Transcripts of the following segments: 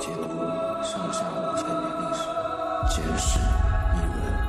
记录上下五千年历史，简史一文。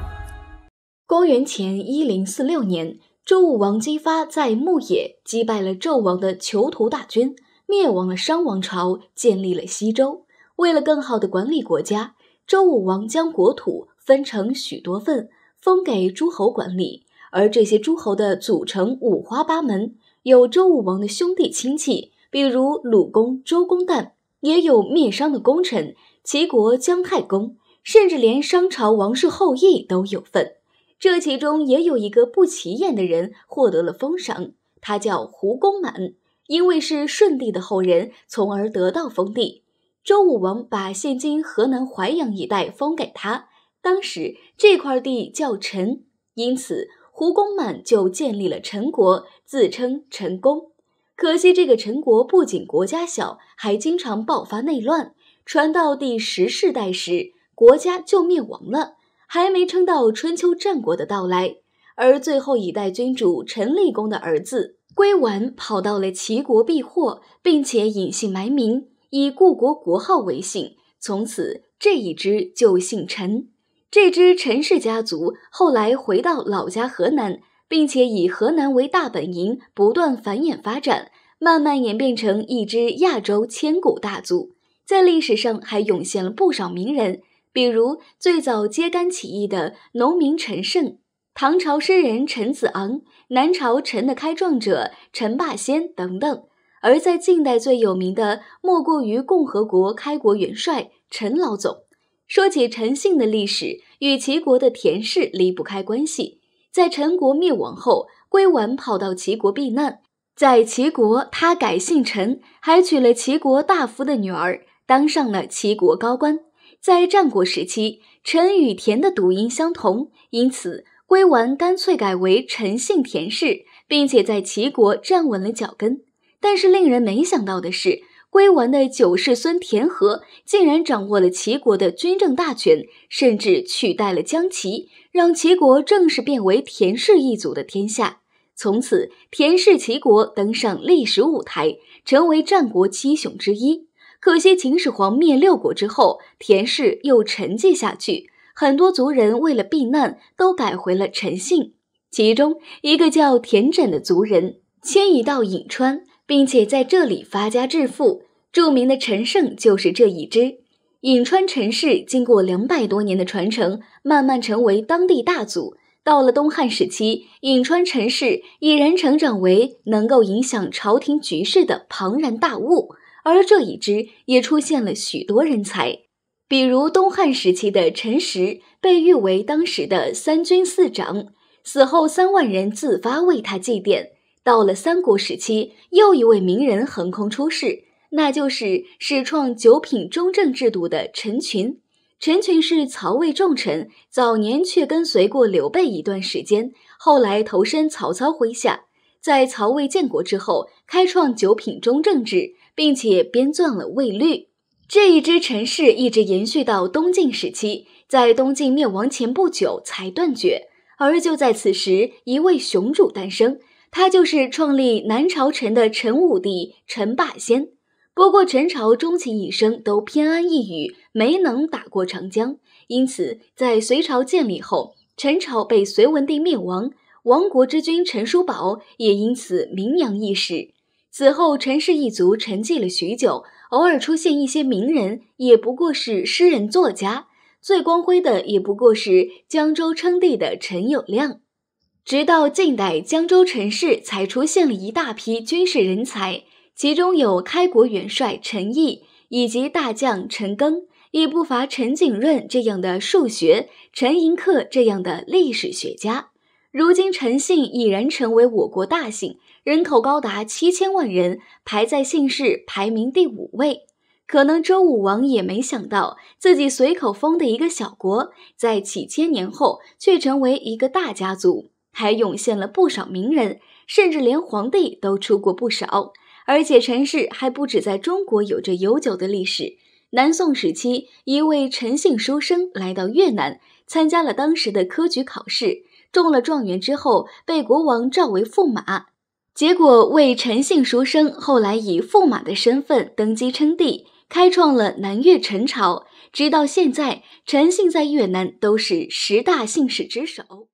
公元前一零四六年，周武王姬发在牧野击败了纣王的囚徒大军，灭亡了商王朝，建立了西周。为了更好的管理国家，周武王将国土分成许多份，封给诸侯管理。而这些诸侯的组成五花八门，有周武王的兄弟亲戚，比如鲁公周公旦。也有灭商的功臣，齐国姜太公，甚至连商朝王室后裔都有份。这其中也有一个不起眼的人获得了封赏，他叫胡公满，因为是舜帝的后人，从而得到封地。周武王把现今河南淮阳一带封给他，当时这块地叫陈，因此胡公满就建立了陈国，自称陈公。可惜，这个陈国不仅国家小，还经常爆发内乱。传到第十世代时，国家就灭亡了，还没撑到春秋战国的到来。而最后一代君主陈立公的儿子归完，跑到了齐国避祸，并且隐姓埋名，以故国国号为姓。从此，这一支就姓陈。这支陈氏家族后来回到老家河南。并且以河南为大本营，不断繁衍发展，慢慢演变成一支亚洲千古大族。在历史上还涌现了不少名人，比如最早揭竿起义的农民陈胜，唐朝诗人陈子昂，南朝陈的开创者陈霸先等等。而在近代最有名的莫过于共和国开国元帅陈老总。说起陈姓的历史，与齐国的田氏离不开关系。在陈国灭亡后，归完跑到齐国避难。在齐国，他改姓陈，还娶了齐国大夫的女儿，当上了齐国高官。在战国时期，陈与田的读音相同，因此归完干脆改为陈姓田氏，并且在齐国站稳了脚跟。但是，令人没想到的是。归完的九世孙田和，竟然掌握了齐国的军政大权，甚至取代了姜齐，让齐国正式变为田氏一族的天下。从此，田氏齐国登上历史舞台，成为战国七雄之一。可惜秦始皇灭六国之后，田氏又沉寂下去。很多族人为了避难，都改回了陈姓。其中一个叫田轸的族人，迁移到颍川。并且在这里发家致富。著名的陈胜就是这一支。颍川陈氏经过两百多年的传承，慢慢成为当地大族。到了东汉时期，颍川陈氏已然成长为能够影响朝廷局势的庞然大物。而这一支也出现了许多人才，比如东汉时期的陈实，被誉为当时的三军四长，死后三万人自发为他祭奠。到了三国时期，又一位名人横空出世，那就是始创九品中正制度的陈群。陈群是曹魏重臣，早年却跟随过刘备一段时间，后来投身曹操麾下。在曹魏建国之后，开创九品中正制，并且编撰了《魏律》。这一支陈氏一直延续到东晋时期，在东晋灭亡前不久才断绝。而就在此时，一位雄主诞生。他就是创立南朝陈的陈武帝陈霸先，不过陈朝终其一生都偏安一隅，没能打过长江，因此在隋朝建立后，陈朝被隋文帝灭亡，亡国之君陈叔宝也因此名扬一时。此后，陈氏一族沉寂了许久，偶尔出现一些名人，也不过是诗人、作家，最光辉的也不过是江州称帝的陈友谅。直到近代，江州陈氏才出现了一大批军事人才，其中有开国元帅陈毅，以及大将陈赓，也不乏陈景润这样的数学，陈寅恪这样的历史学家。如今，陈姓已然成为我国大姓，人口高达七千万人，排在姓氏排名第五位。可能周武王也没想到，自己随口封的一个小国，在几千年后却成为一个大家族。还涌现了不少名人，甚至连皇帝都出过不少。而且陈氏还不止在中国有着悠久的历史。南宋时期，一位陈姓书生来到越南，参加了当时的科举考试，中了状元之后，被国王召为驸马。结果，为陈姓书生后来以驸马的身份登基称帝，开创了南越陈朝。直到现在，陈姓在越南都是十大姓氏之首。